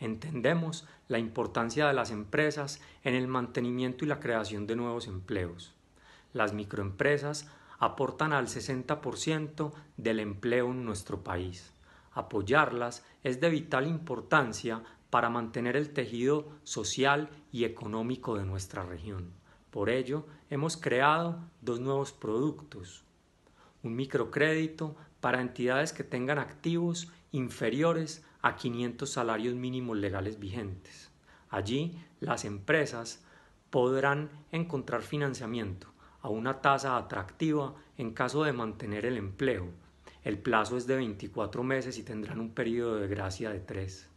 entendemos la importancia de las empresas en el mantenimiento y la creación de nuevos empleos. Las microempresas aportan al 60% del empleo en nuestro país. Apoyarlas es de vital importancia para mantener el tejido social y económico de nuestra región. Por ello, hemos creado dos nuevos productos, un microcrédito para entidades que tengan activos inferiores a 500 salarios mínimos legales vigentes. Allí, las empresas podrán encontrar financiamiento a una tasa atractiva en caso de mantener el empleo. El plazo es de 24 meses y tendrán un periodo de gracia de 3.